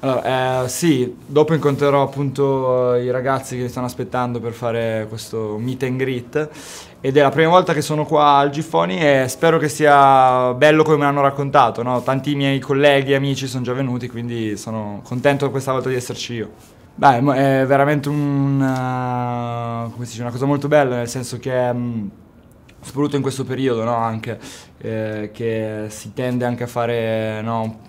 Allora, eh, sì, dopo incontrerò appunto eh, i ragazzi che mi stanno aspettando per fare questo meet and greet ed è la prima volta che sono qua al Giffoni e spero che sia bello come me l'hanno raccontato, no? tanti miei colleghi e amici sono già venuti quindi sono contento questa volta di esserci io. Beh, è veramente una, eh, dice, una cosa molto bella nel senso che... Mh, mm, soprattutto in questo periodo no? anche, eh, che si tende anche a fare no?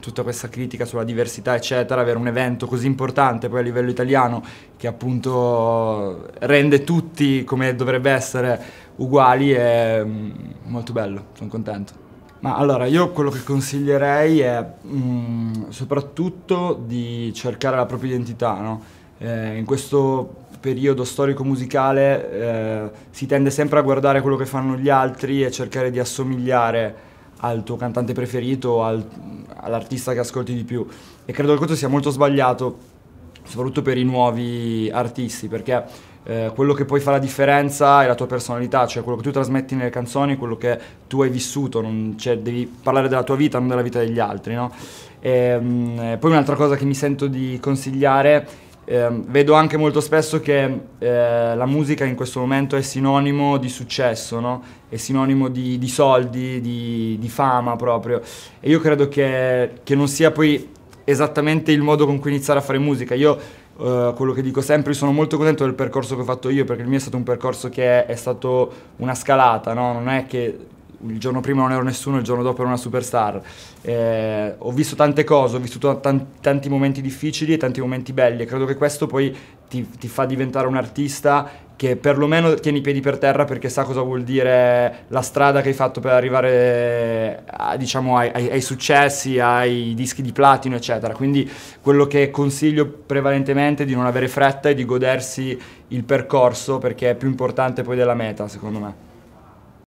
tutta questa critica sulla diversità, eccetera, avere un evento così importante poi a livello italiano che appunto rende tutti come dovrebbe essere uguali è mm, molto bello, sono contento. Ma allora, io quello che consiglierei è mh, mm, soprattutto di cercare la propria identità, no? eh, in questo periodo storico-musicale eh, si tende sempre a guardare quello che fanno gli altri e cercare di assomigliare al tuo cantante preferito, al, all'artista che ascolti di più. E credo che questo sia molto sbagliato, soprattutto per i nuovi artisti, perché eh, quello che poi fa la differenza è la tua personalità, cioè quello che tu trasmetti nelle canzoni, quello che tu hai vissuto, non, cioè, devi parlare della tua vita, non della vita degli altri. No? E, ehm, mh, poi un'altra cosa che mi sento di consigliare eh, vedo anche molto spesso che eh, la musica in questo momento è sinonimo di successo, no? è sinonimo di, di soldi, di, di, fama proprio. E io credo che, che, non sia poi esattamente il modo con cui iniziare a fare musica. Io eh, quello che dico sempre, sono molto contento del percorso che ho fatto io, perché il mio è stato un percorso che è, è stato una scalata, no? non è che il giorno prima non ero nessuno, il giorno dopo ero una superstar. Eh, ho visto tante cose, ho vissuto tanti, tanti, momenti difficili e tanti momenti belli e credo che questo poi ti, ti, fa diventare un artista che perlomeno tiene i piedi per terra perché sa cosa vuol dire la strada che hai fatto per arrivare a, diciamo, ai, ai, ai successi, ai dischi di platino, eccetera. Quindi quello che consiglio prevalentemente è di non avere fretta e di godersi il percorso perché è più importante poi della meta, secondo me.